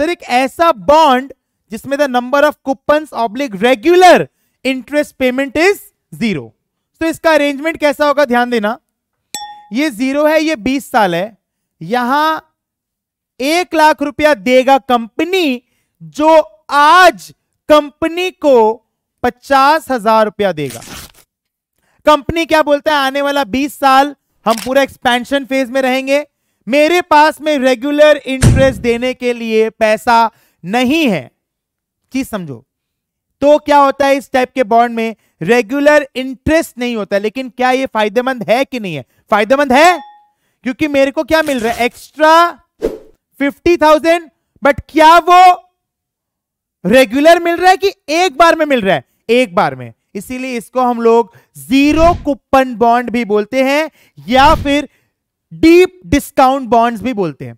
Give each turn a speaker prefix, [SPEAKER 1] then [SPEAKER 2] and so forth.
[SPEAKER 1] sir एक ऐसा bond जिसमें the number of coupon oblique regular interest payment is zero तो इसका अरेंजमेंट कैसा होगा ध्यान देना ये जीरो है ये बीस साल है यहां एक लाख रुपया देगा कंपनी जो आज कंपनी को पचास हजार रुपया देगा कंपनी क्या बोलता है आने वाला बीस साल हम पूरा एक्सपेंशन फेज में रहेंगे मेरे पास में रेगुलर इंटरेस्ट देने के लिए पैसा नहीं है चीज समझो तो क्या होता है इस टाइप के बॉन्ड में रेगुलर इंटरेस्ट नहीं होता लेकिन क्या ये फायदेमंद है कि नहीं है फायदेमंद है क्योंकि मेरे को क्या मिल रहा है एक्स्ट्रा फिफ्टी थाउजेंड बट क्या वो रेगुलर मिल रहा है कि एक बार में मिल रहा है एक बार में इसीलिए इसको हम लोग जीरो कुपन बॉन्ड भी बोलते हैं या फिर डीप डिस्काउंट बॉन्ड्स भी बोलते हैं